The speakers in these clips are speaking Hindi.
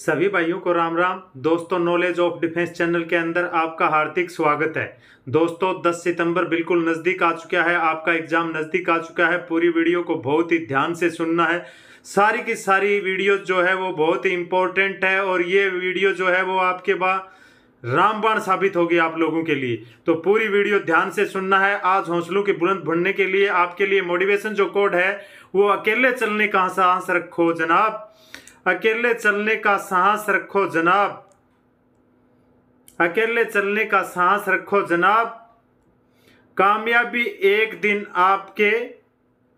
सभी भाइयों को राम राम दोस्तों नॉलेज ऑफ डिफेंस चैनल के अंदर आपका हार्दिक स्वागत है दोस्तों 10 सितंबर बिल्कुल नज़दीक आ चुका है आपका एग्जाम नज़दीक आ चुका है पूरी वीडियो को बहुत ही ध्यान से सुनना है सारी की सारी वीडियो जो है वो बहुत ही इम्पोर्टेंट है और ये वीडियो जो है वो आपके बाद रामबाण साबित होगी आप लोगों के लिए तो पूरी वीडियो ध्यान से सुनना है आज हौसलों के बुलंद भरने के लिए आपके लिए मोटिवेशन जो कोड है वो अकेले चलने का आंसर रखो जनाब अकेले चलने का साहस रखो जनाब अकेले चलने का साहस रखो जनाब कामयाबी एक दिन आपके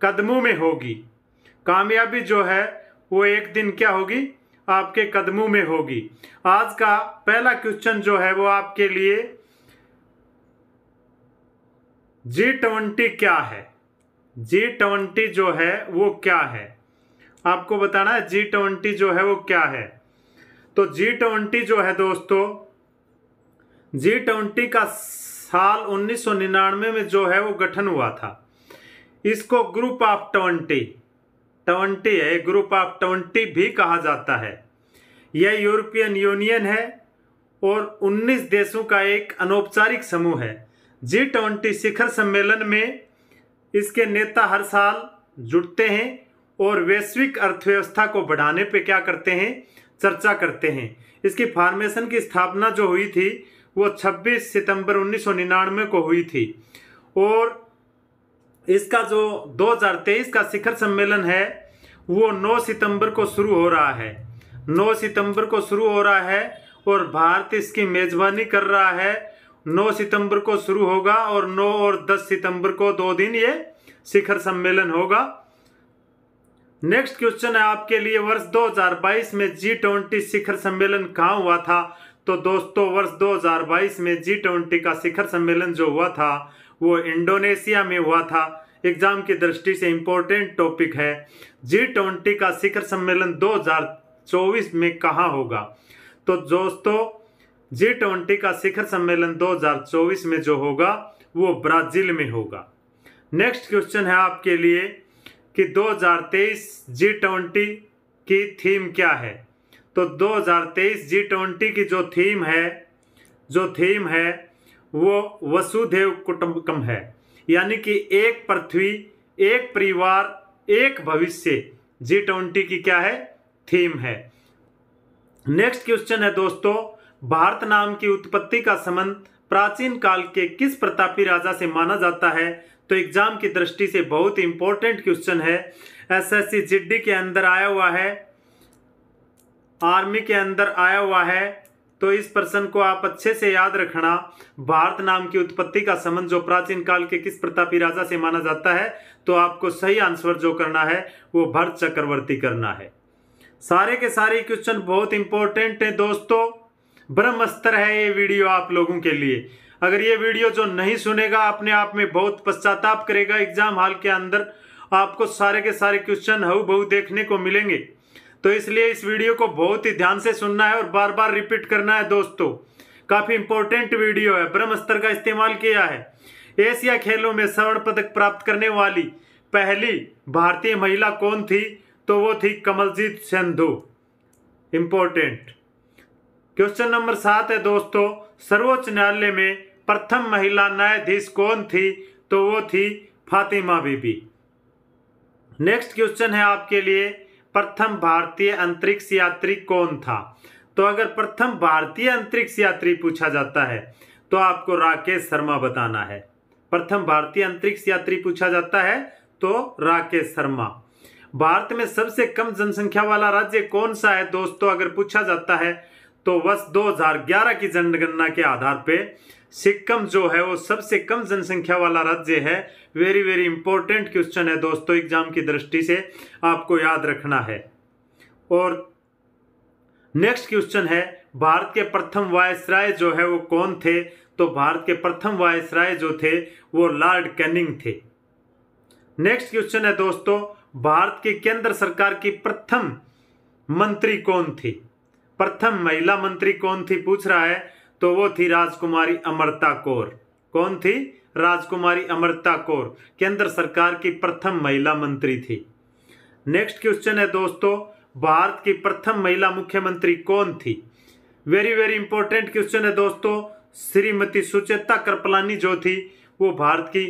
कदमों में होगी कामयाबी जो है वो एक दिन क्या होगी आपके कदमों में होगी आज का पहला क्वेश्चन जो है वो आपके लिए जी ट्वेंटी क्या है जी ट्वेंटी जो है वो क्या है आपको बताना है जी ट्वेंटी जो है वो क्या है तो जी ट्वेंटी जो है दोस्तों जी ट्वेंटी का साल 1999 में जो है वो गठन हुआ था इसको ग्रुप ऑफ ट्वेंटी ट्वेंटी है ग्रुप ऑफ ट्वेंटी भी कहा जाता है यह यूरोपियन यूनियन है और 19 देशों का एक अनौपचारिक समूह है जी ट्वेंटी शिखर सम्मेलन में इसके नेता हर साल जुटते हैं और वैश्विक अर्थव्यवस्था को बढ़ाने पे क्या करते हैं चर्चा करते हैं इसकी फार्मेशन की स्थापना जो हुई थी वो 26 सितंबर 1999 को हुई थी और इसका जो 2023 का शिखर सम्मेलन है वो 9 सितंबर को शुरू हो रहा है 9 सितंबर को शुरू हो रहा है और भारत इसकी मेज़बानी कर रहा है 9 सितंबर को शुरू होगा और 9 और 10 सितंबर को दो दिन ये शिखर सम्मेलन होगा नेक्स्ट क्वेश्चन है आपके लिए वर्ष 2022 में जी ट्वेंटी शिखर सम्मेलन कहाँ हुआ था तो दोस्तों वर्ष 2022 में जी ट्वेंटी का शिखर सम्मेलन जो हुआ था वो इंडोनेशिया में हुआ था एग्जाम की दृष्टि से इम्पोर्टेंट टॉपिक है जी ट्वेंटी का शिखर सम्मेलन 2024 में कहाँ होगा तो दोस्तों जी ट्वेंटी का शिखर सम्मेलन 2024 में जो होगा वो ब्राजील में होगा नेक्स्ट क्वेश्चन है आपके लिए कि 2023 जी ट्वेंटी की थीम क्या है तो 2023 जी ट्वेंटी की जो थीम है जो थीम है वो वसुधेव कुटुम्बकम है यानी कि एक पृथ्वी एक परिवार एक भविष्य जी ट्वेंटी की क्या है थीम है नेक्स्ट क्वेश्चन है दोस्तों भारत नाम की उत्पत्ति का संबंध प्राचीन काल के किस प्रतापी राजा से माना जाता है तो एग्ज़ाम की दृष्टि से बहुत इंपॉर्टेंट क्वेश्चन है एसएससी जीडी के अंदर आया हुआ है आर्मी के अंदर आया हुआ है तो इस प्रश्न को आप अच्छे से याद रखना भारत नाम की उत्पत्ति का संबंध जो प्राचीन काल के किस प्रतापी राजा से माना जाता है तो आपको सही आंसर जो करना है वो भरत चक्रवर्ती करना है सारे के सारे क्वेश्चन बहुत इंपॉर्टेंट है दोस्तों ब्रह्मस्त्र है ये वीडियो आप लोगों के लिए अगर ये वीडियो जो नहीं सुनेगा अपने आप में बहुत पश्चाताप करेगा एग्जाम हॉल के अंदर आपको सारे के सारे क्वेश्चन हू बहु देखने को मिलेंगे तो इसलिए इस वीडियो को बहुत ही ध्यान से सुनना है और बार बार रिपीट करना है दोस्तों काफ़ी इंपॉर्टेंट वीडियो है ब्रह्म स्तर का इस्तेमाल किया है एशिया खेलों में स्वर्ण पदक प्राप्त करने वाली पहली भारतीय महिला कौन थी तो वो थी Kamaljeet Sindhu important question number सात है दोस्तों सर्वोच्च न्यायालय में प्रथम महिला न्यायाधीश कौन थी तो वो थी फातिमा बीबी नेक्स्ट क्वेश्चन है आपके लिए प्रथम भारतीय अंतरिक्ष यात्री कौन था तो अगर प्रथम भारतीय अंतरिक्ष यात्री पूछा जाता है तो आपको राकेश शर्मा बताना है प्रथम भारतीय अंतरिक्ष यात्री पूछा जाता है तो राकेश शर्मा भारत में सबसे कम जनसंख्या वाला राज्य कौन सा है दोस्तों अगर पूछा जाता है तो वर्ष 2011 की जनगणना के आधार पर सिक्किम जो है वो सबसे कम जनसंख्या वाला राज्य है वेरी वेरी इंपॉर्टेंट क्वेश्चन है दोस्तों एग्जाम की दृष्टि से आपको याद रखना है और नेक्स्ट क्वेश्चन है भारत के प्रथम वायसराय जो है वो कौन थे तो भारत के प्रथम वायसराय जो थे वो लॉर्ड कैनिंग थे नेक्स्ट क्वेश्चन है दोस्तों भारत के केंद्र सरकार की प्रथम मंत्री कौन थी प्रथम महिला मंत्री कौन थी पूछ रहा है तो वो थी राजकुमारी अमृता कौर कौन थी राजकुमारी अमृता कौर केंद्र सरकार की प्रथम महिला मंत्री थी नेक्स्ट क्वेश्चन है दोस्तों भारत की प्रथम महिला मुख्यमंत्री कौन थी वेरी वेरी इंपॉर्टेंट क्वेश्चन है दोस्तों श्रीमती सुचेता कृपलानी जो थी वो भारत की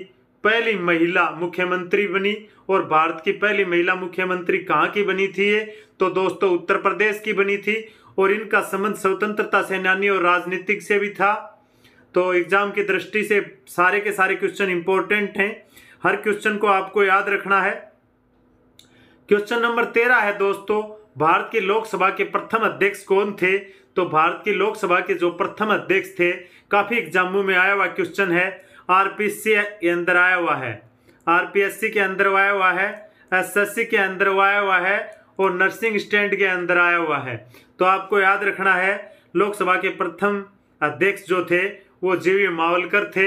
पहली महिला मुख्यमंत्री बनी और भारत की पहली महिला मुख्यमंत्री कहाँ की बनी थी ये तो दोस्तों उत्तर प्रदेश की बनी थी और इनका संबंध स्वतंत्रता सेनानी और राजनीतिक से भी था तो एग्जाम की दृष्टि से सारे के सारे क्वेश्चन इंपॉर्टेंट हैं हर क्वेश्चन को आपको याद रखना है क्वेश्चन नंबर तेरह है दोस्तों भारत की लोकसभा के प्रथम अध्यक्ष कौन थे तो भारत की लोकसभा के जो प्रथम अध्यक्ष थे काफी एग्जामों में आया हुआ क्वेश्चन है आरपीएससी के अंदर आया हुआ है आरपीएससी के अंदर आया हुआ है एसएससी के अंदर आया हुआ है और नर्सिंग स्टैंड के अंदर आया हुआ है तो आपको याद रखना है लोकसभा के प्रथम अध्यक्ष जो थे वो जीवी मावलकर थे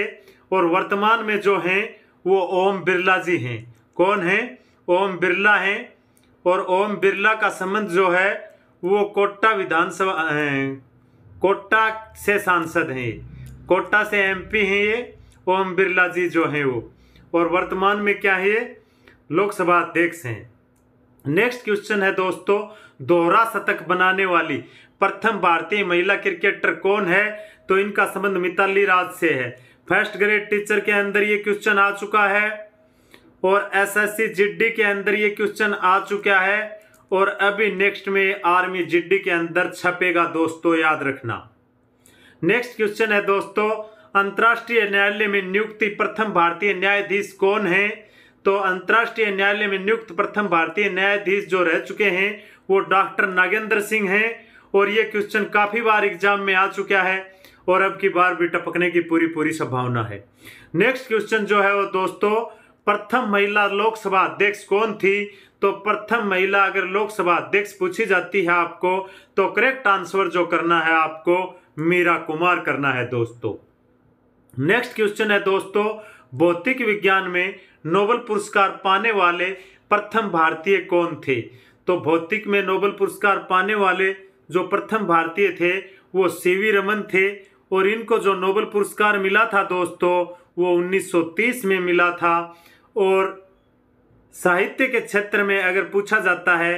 और वर्तमान में जो हैं वो ओम बिरला जी हैं कौन हैं ओम बिरला हैं और ओम बिरला का संबंध जो है वो कोटा विधानसभा कोटा से सांसद हैं कोटा से एमपी हैं ये ओम बिरला जी जो हैं वो और वर्तमान में क्या है लोकसभा अध्यक्ष हैं नेक्स्ट क्वेश्चन है दोस्तों दोहरा शतक बनाने वाली प्रथम भारतीय महिला क्रिकेटर कौन है तो इनका संबंध मिताली राज से है फर्स्ट ग्रेड टीचर के अंदर ये क्वेश्चन आ चुका है और एसएससी जीडी के अंदर ये क्वेश्चन आ चुका है और अभी नेक्स्ट में आर्मी जीडी के अंदर छपेगा दोस्तों याद रखना नेक्स्ट क्वेश्चन है दोस्तों अंतर्राष्ट्रीय न्यायालय में नियुक्ति प्रथम भारतीय न्यायाधीश कौन है तो अंतर्राष्ट्रीय न्यायालय में नियुक्त प्रथम भारतीय न्यायाधीश जो रह चुके हैं वो डॉक्टर नागेंद्र सिंह हैं और ये क्वेश्चन काफ़ी बार एग्जाम में आ चुका है और अब की बार भी टपकने की पूरी पूरी संभावना है नेक्स्ट क्वेश्चन जो है वो दोस्तों प्रथम महिला लोकसभा अध्यक्ष कौन थी तो प्रथम महिला अगर लोकसभा अध्यक्ष पूछी जाती है आपको तो करेक्ट आंसर जो करना है आपको मीरा कुमार करना है दोस्तों नेक्स्ट क्वेश्चन है दोस्तों भौतिक विज्ञान में नोबल पुरस्कार पाने वाले प्रथम भारतीय कौन थे तो भौतिक में नोबल पुरस्कार पाने वाले जो प्रथम भारतीय थे वो सीवी रमन थे और इनको जो नोबल पुरस्कार मिला था दोस्तों वो 1930 में मिला था और साहित्य के क्षेत्र में अगर पूछा जाता है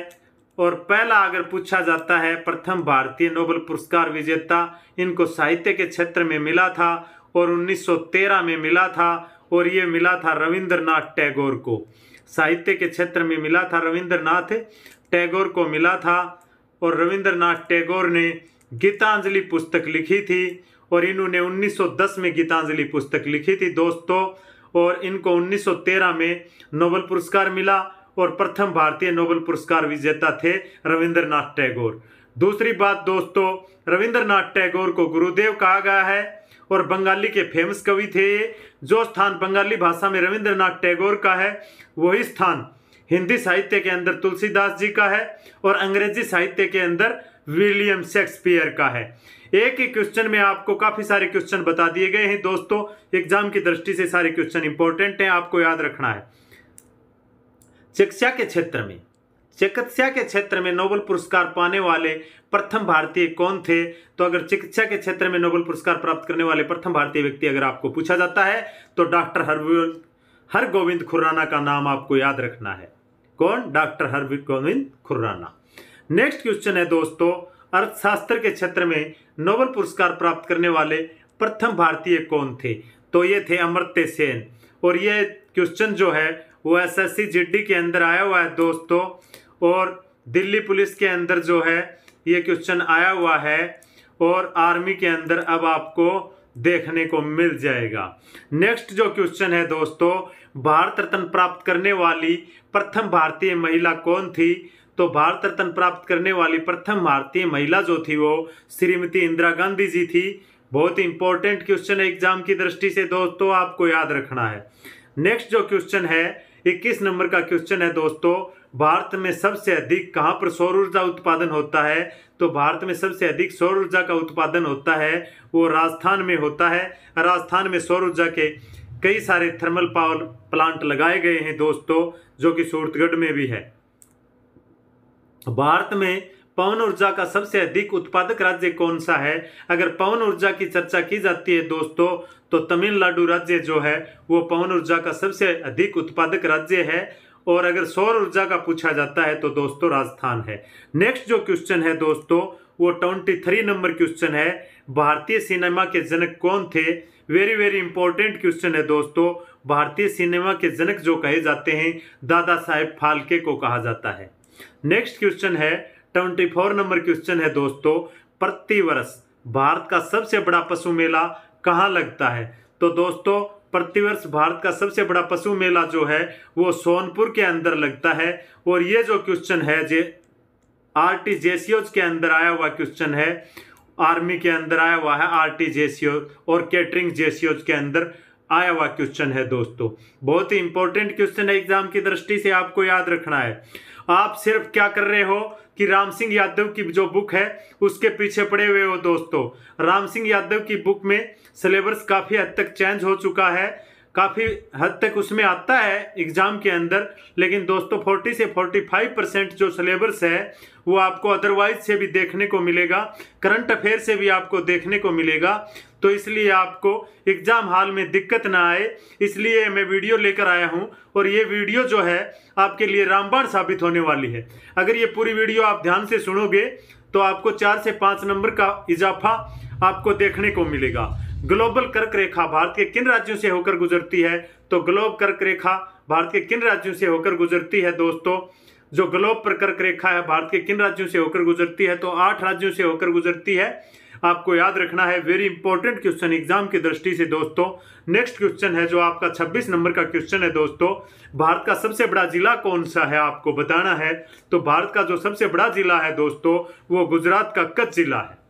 और पहला अगर पूछा जाता है प्रथम भारतीय नोबल पुरस्कार विजेता इनको साहित्य के क्षेत्र में मिला था और 1913 में मिला था और ये मिला था रविंद्रनाथ टैगोर को साहित्य के क्षेत्र में मिला था रविंद्रनाथ टैगोर को मिला था और रविंद्रनाथ टैगोर ने गीतांजलि पुस्तक लिखी थी और इन्होंने 1910 में गीतांजलि पुस्तक लिखी थी दोस्तों और इनको 1913 में नोबल पुरस्कार मिला और प्रथम भारतीय नोबल पुरस्कार विजेता थे रविंद्रनाथ टैगोर दूसरी बात दोस्तों रविंद्रनाथ टैगोर को गुरुदेव कहा गया है और बंगाली के फेमस कवि थे जो स्थान बंगाली भाषा में रविंद्रनाथ टैगोर का है वही स्थान हिंदी साहित्य के अंदर तुलसीदास जी का है और अंग्रेजी साहित्य के अंदर विलियम शेक्सपियर का है एक ही क्वेश्चन में आपको काफ़ी सारे क्वेश्चन बता दिए गए हैं दोस्तों एग्जाम की दृष्टि से सारे क्वेश्चन इंपॉर्टेंट हैं आपको याद रखना है शिक्षा के क्षेत्र में चिकित्सा के क्षेत्र में नोबल पुरस्कार पाने वाले प्रथम भारतीय कौन थे तो अगर चिकित्सा के क्षेत्र में नोबल पुरस्कार प्राप्त करने वाले प्रथम भारतीय व्यक्ति अगर आपको पूछा जाता है तो डॉक्टर हरगोविंद हर गोविंद खुराना का नाम आपको याद रखना है कौन doctor Har Gobind Khorana next question है दोस्तों अर्थशास्त्र के क्षेत्र में नोबल पुरस्कार प्राप्त करने वाले प्रथम भारतीय कौन थे तो ये थे अमृत्य सेन और ये क्वेश्चन जो है वो एस एस के अंदर आया हुआ है दोस्तों और दिल्ली पुलिस के अंदर जो है ये क्वेश्चन आया हुआ है और आर्मी के अंदर अब आपको देखने को मिल जाएगा नेक्स्ट जो क्वेश्चन है दोस्तों भारत रत्न प्राप्त करने वाली प्रथम भारतीय महिला कौन थी तो भारत रत्न प्राप्त करने वाली प्रथम भारतीय महिला जो थी वो श्रीमती इंदिरा गांधी जी थी बहुत इंपॉर्टेंट क्वेश्चन है एग्जाम की दृष्टि से दोस्तों आपको याद रखना है नेक्स्ट जो क्वेश्चन है 21 नंबर का क्वेश्चन है दोस्तों भारत में सबसे अधिक कहाँ पर सौर ऊर्जा उत्पादन होता है तो भारत में सबसे अधिक सौर ऊर्जा का उत्पादन होता है वो राजस्थान में होता है राजस्थान में सौर ऊर्जा के कई सारे थर्मल पावर प्लांट लगाए गए हैं दोस्तों जो कि सूरतगढ़ में भी है भारत में पवन ऊर्जा का सबसे अधिक उत्पादक राज्य कौन सा है अगर पवन ऊर्जा की चर्चा की जाती है दोस्तों तो तमिलनाडु राज्य जो है वो पवन ऊर्जा का सबसे अधिक उत्पादक राज्य है और अगर सौर ऊर्जा का पूछा जाता है तो दोस्तों राजस्थान है नेक्स्ट जो क्वेश्चन है दोस्तों वो ट्वेंटी थ्री नंबर क्वेश्चन है भारतीय सिनेमा के जनक कौन थे वेरी वेरी इंपॉर्टेंट क्वेश्चन है दोस्तों भारतीय सिनेमा के जनक जो कहे जाते हैं दादा साहेब फाल्के को कहा जाता है नेक्स्ट क्वेश्चन है ट्वेंटी फोर नंबर क्वेश्चन है दोस्तों प्रतिवर्ष भारत का सबसे बड़ा पशु मेला कहाँ लगता है तो दोस्तों प्रतिवर्ष भारत का सबसे बड़ा पशु मेला जो है वो सोनपुर के अंदर लगता है और ये जो क्वेश्चन है जे आर टी के अंदर आया हुआ क्वेश्चन है आर्मी के अंदर आया हुआ है आर टी और कैटरिंग जे के अंदर आया हुआ क्वेश्चन है दोस्तों बहुत ही इंपॉर्टेंट क्वेश्चन है एग्जाम की दृष्टि से आपको याद रखना है आप सिर्फ क्या कर रहे हो कि राम सिंह यादव की जो बुक है उसके पीछे पड़े हुए हो दोस्तों राम सिंह यादव की बुक में सिलेबस काफ़ी हद तक चेंज हो चुका है काफ़ी हद तक उसमें आता है एग्ज़ाम के अंदर लेकिन दोस्तों 40 से 45 परसेंट जो सिलेबस है वो आपको अदरवाइज से भी देखने को मिलेगा करंट अफेयर से भी आपको देखने को मिलेगा तो इसलिए आपको एग्ज़ाम हाल में दिक्कत ना आए इसलिए मैं वीडियो लेकर आया हूँ और ये वीडियो जो है आपके लिए रामबाण साबित होने वाली है अगर ये पूरी वीडियो आप ध्यान से सुनोगे तो आपको चार से पाँच नंबर का इजाफा आपको देखने को मिलेगा ग्लोबल कर्क रेखा भारत के किन राज्यों से होकर गुजरती है तो ग्लोब कर्क रेखा भारत के किन राज्यों से होकर गुजरती है दोस्तों जो ग्लोब पर कर्क रेखा है भारत के किन राज्यों से होकर गुजरती है तो आठ राज्यों से होकर गुजरती है आपको याद रखना है वेरी इंपॉर्टेंट क्वेश्चन एग्जाम की दृष्टि से दोस्तों नेक्स्ट क्वेश्चन है जो आपका 26 नंबर का क्वेश्चन है दोस्तों भारत का सबसे बड़ा जिला कौन सा है आपको बताना है तो भारत का जो सबसे बड़ा जिला है दोस्तों वो गुजरात का कच्छ जिला है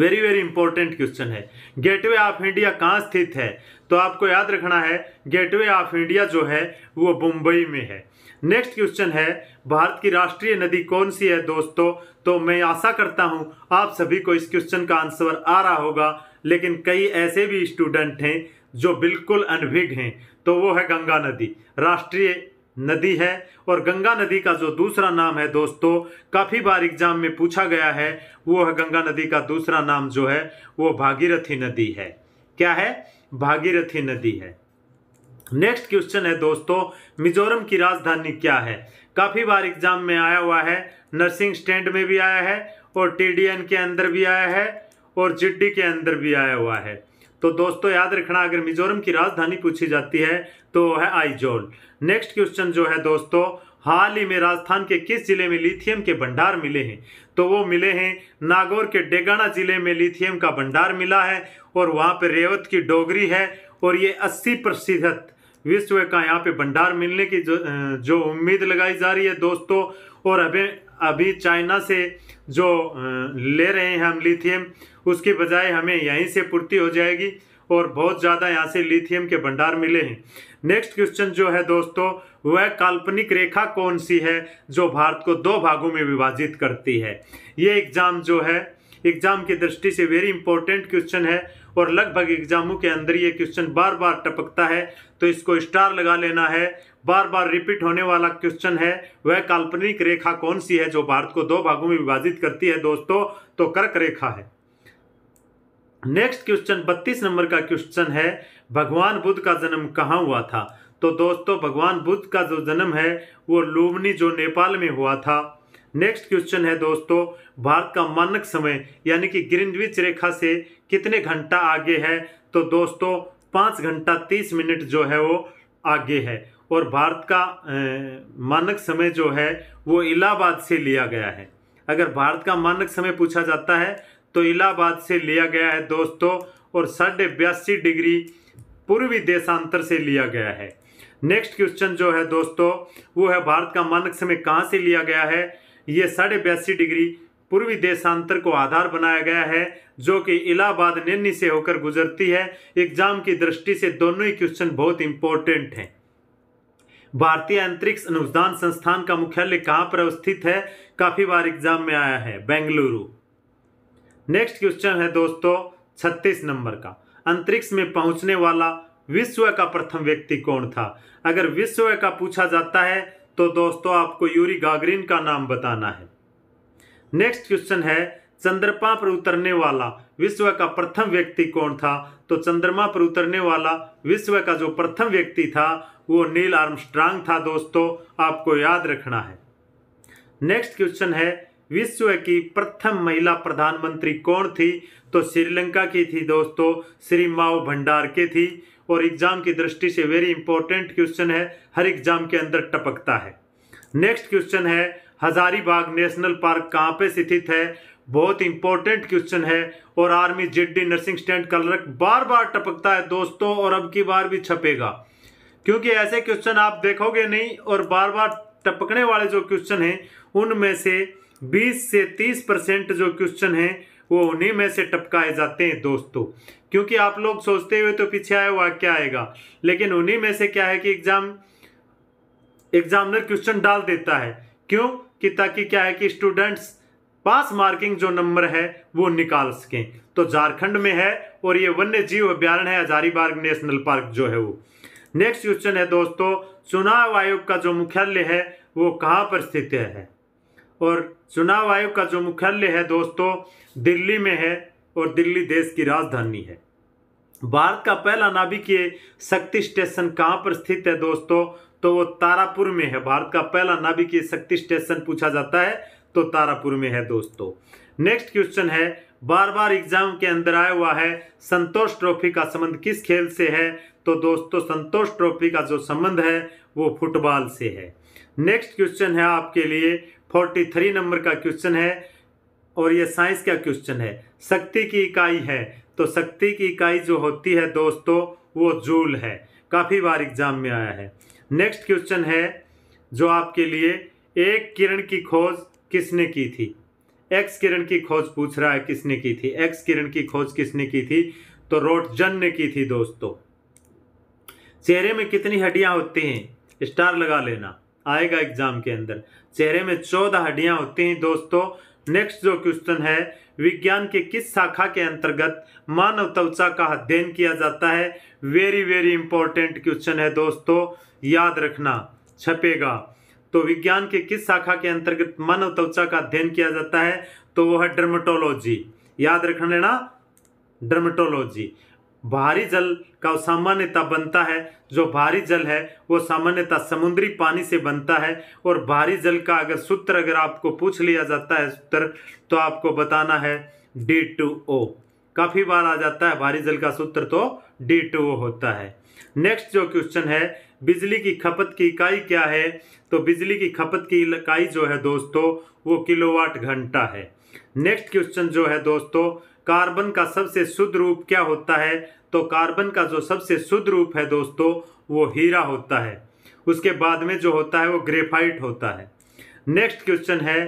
वेरी वेरी इंपॉर्टेंट क्वेश्चन है गेटवे ऑफ इंडिया कहाँ स्थित है तो आपको याद रखना है गेटवे ऑफ इंडिया जो है वो मुंबई में है नेक्स्ट क्वेश्चन है भारत की राष्ट्रीय नदी कौन सी है दोस्तों तो मैं आशा करता हूँ आप सभी को इस क्वेश्चन का आंसर आ रहा होगा लेकिन कई ऐसे भी स्टूडेंट हैं जो बिल्कुल अनभिज्ञ हैं तो वो है गंगा नदी राष्ट्रीय नदी है और गंगा नदी का जो दूसरा नाम है दोस्तों काफ़ी बार एग्जाम में पूछा गया है वो है गंगा नदी का दूसरा नाम जो है वो भागीरथी नदी है क्या है भागीरथी नदी है नेक्स्ट क्वेश्चन है दोस्तों मिजोरम की राजधानी क्या है काफ़ी बार एग्जाम में आया हुआ है नर्सिंग स्टैंड में भी आया है और टी के अंदर भी आया है और जिड्डी के अंदर भी आया हुआ है तो दोस्तों याद रखना अगर मिजोरम की राजधानी पूछी जाती है तो है आईजोल नेक्स्ट क्वेश्चन जो है दोस्तों हाल ही में राजस्थान के किस जिले में लिथियम के भंडार मिले हैं तो वो मिले हैं नागौर के डेगाना जिले में लिथियम का भंडार मिला है और वहाँ पर रेवत की डोगरी है और ये अस्सी प्रतिशत विश्व का यहाँ पे भंडार मिलने की जो, जो उम्मीद लगाई जा रही है दोस्तों और अभी अभी चाइना से जो ले रहे हैं हम लिथियम उसकी बजाय हमें यहीं से पूर्ति हो जाएगी और बहुत ज़्यादा यहाँ से लिथियम के भंडार मिले हैं नेक्स्ट क्वेश्चन जो है दोस्तों वह काल्पनिक रेखा कौन सी है जो भारत को दो भागों में विभाजित करती है ये एग्ज़ाम जो है एग्ज़ाम की दृष्टि से वेरी इंपॉर्टेंट क्वेश्चन है और लगभग एग्ज़ामों के अंदर ये क्वेश्चन बार बार टपकता है तो इसको स्टार लगा लेना है बार बार रिपीट होने वाला क्वेश्चन है वह काल्पनिक रेखा कौन सी है जो भारत को दो भागों में विभाजित करती है दोस्तों तो कर्क रेखा है नेक्स्ट क्वेश्चन बत्तीस नंबर का क्वेश्चन है भगवान बुद्ध का जन्म कहाँ हुआ था तो दोस्तों भगवान बुद्ध का जो जन्म है वो लुमनी जो नेपाल में हुआ था नेक्स्ट क्वेश्चन है दोस्तों भारत का मानक समय यानी कि ग्रीनविच रेखा से कितने घंटा आगे है तो दोस्तों पाँच घंटा तीस मिनट जो है वो आगे है और भारत का मानक समय जो है वो इलाहाबाद से लिया गया है अगर भारत का मानक समय पूछा जाता है तो इलाहाबाद से लिया गया है दोस्तों और साढ़े बयासी डिग्री पूर्वी देशांतर से लिया गया है नेक्स्ट क्वेश्चन जो है दोस्तों वो है भारत का मानक समय कहाँ से लिया गया है ये साढ़े बयासी डिग्री पूर्वी देशांतर को आधार बनाया गया है जो कि इलाहाबाद नैनी से होकर गुजरती है एग्जाम की दृष्टि से दोनों ही क्वेश्चन बहुत इंपॉर्टेंट हैं भारतीय अंतरिक्ष अनुसंधान संस्थान का मुख्यालय कहाँ पर अवस्थित है काफी बार एग्जाम में आया है बेंगलुरु नेक्स्ट क्वेश्चन है दोस्तों छत्तीस नंबर का अंतरिक्ष में पहुंचने वाला विश्व का प्रथम व्यक्ति कौन था अगर विश्व का पूछा जाता है तो दोस्तों आपको यूरी गागरिन का नाम बताना है नेक्स्ट क्वेश्चन है चंद्रमा पर उतरने वाला विश्व का प्रथम व्यक्ति कौन था तो चंद्रमा पर उतरने वाला विश्व का जो प्रथम व्यक्ति था वो नील आर्मस्ट्रांग था दोस्तों आपको याद रखना है नेक्स्ट क्वेश्चन है विश्व की प्रथम महिला प्रधानमंत्री कौन थी तो श्रीलंका की थी दोस्तों श्री माओ भंडार के थी और एग्जाम की दृष्टि से वेरी इंपॉर्टेंट क्वेश्चन है हर एग्जाम के अंदर टपकता है नेक्स्ट क्वेश्चन है हजारीबाग नेशनल पार्क कहाँ पे स्थित है बहुत इंपॉर्टेंट क्वेश्चन है और army Z D nursing stand clerk बार बार टपकता है दोस्तों और अब की बार भी छपेगा क्योंकि ऐसे क्वेश्चन आप देखोगे नहीं और बार बार टपकने वाले जो क्वेश्चन हैं उनमें से 20 से 30 परसेंट जो क्वेश्चन हैं वो उन्हीं में से टपकाए जाते हैं दोस्तों क्योंकि आप लोग सोचते हुए तो पीछे आए हुआ क्या आएगा लेकिन उन्हीं में से क्या है कि एग्जाम एग्जामिनर क्वेश्चन डाल देता है क्यों कि ताकि क्या है कि स्टूडेंट्स पास मार्किंग जो नंबर है वो निकाल सकें तो झारखंड में है और ये वन्य जीव अभ्यारण है हजारीबाग नेशनल पार्क जो है वो नेक्स्ट क्वेश्चन है दोस्तों चुनाव आयोग का जो मुख्यालय है वो कहाँ पर स्थित है और चुनाव आयोग का जो मुख्यालय है दोस्तों दिल्ली में है और दिल्ली देश की राजधानी है भारत का पहला नाभिकीय शक्ति स्टेशन कहाँ पर स्थित है दोस्तों तो वो तारापुर में है भारत का पहला नाभिकीय शक्ति स्टेशन पूछा जाता है तो तारापुर में है दोस्तों नेक्स्ट क्वेश्चन है बार बार एग्जाम के अंदर आया हुआ है संतोष ट्रॉफी का संबंध किस खेल से है तो दोस्तों संतोष ट्रॉफी का जो संबंध है वो फुटबॉल से है नेक्स्ट क्वेश्चन है आपके लिए फोर्टी थ्री नंबर का क्वेश्चन है और ये साइंस का क्वेश्चन है शक्ति की इकाई है तो शक्ति की इकाई जो होती है दोस्तों वो जूल है काफ़ी बार एग्जाम में आया है नेक्स्ट क्वेश्चन है जो आपके लिए एक किरण की खोज किसने की थी एक्स किरण की खोज पूछ रहा है किसने की थी एक्स किरण की खोज किसने की थी तो रोटजन ने की थी दोस्तों चेहरे में कितनी हड्डियाँ होती हैं स्टार लगा लेना आएगा एग्जाम के अंदर चेहरे में चौदह हड्डियाँ होती हैं दोस्तों नेक्स्ट जो क्वेश्चन है विज्ञान के किस शाखा के अंतर्गत मानव त्वचा का अध्ययन किया जाता है वेरी वेरी इंपॉर्टेंट क्वेश्चन है दोस्तों याद रखना छपेगा तो विज्ञान के किस शाखा के अंतर्गत मानव त्वचा का अध्ययन किया जाता है तो वह है डर्मेटोलॉजी याद रखना लेना डर्मेटोलॉजी भारी जल का सामान्यता बनता है जो भारी जल है वो सामान्यता समुद्री पानी से बनता है और भारी जल का अगर सूत्र अगर आपको पूछ लिया जाता है सूत्र तो आपको बताना है डी टू ओ काफ़ी बार आ जाता है भारी जल का सूत्र तो डी टू ओ होता है नेक्स्ट जो क्वेश्चन है बिजली की खपत की इकाई क्या है तो बिजली की खपत की इकाई जो है दोस्तों वो किलोवाट घंटा है नेक्स्ट क्वेश्चन जो है दोस्तों कार्बन का सबसे शुद्ध रूप क्या होता है तो कार्बन का जो सबसे शुद्ध रूप है दोस्तों वो हीरा होता है उसके बाद में जो होता है वो ग्रेफाइट होता है नेक्स्ट क्वेश्चन है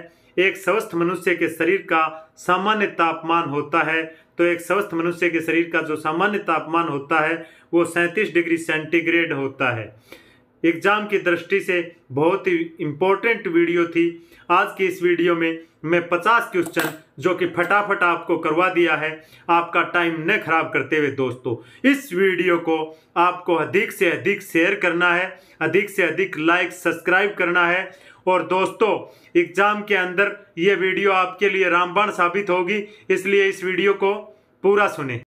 एक स्वस्थ मनुष्य के शरीर का सामान्य तापमान होता है तो एक स्वस्थ मनुष्य के शरीर का जो सामान्य तापमान होता है वो सैंतीस डिग्री सेंटीग्रेड होता है एग्ज़ाम की दृष्टि से बहुत ही इम्पोर्टेंट वीडियो थी आज की इस वीडियो में मैं 50 क्वेश्चन जो कि फटाफट आपको करवा दिया है आपका टाइम न खराब करते हुए दोस्तों इस वीडियो को आपको अधिक से अधिक शेयर करना है अधिक से अधिक लाइक सब्सक्राइब करना है और दोस्तों एग्ज़ाम के अंदर ये वीडियो आपके लिए रामबाण साबित होगी इसलिए इस वीडियो को पूरा सुने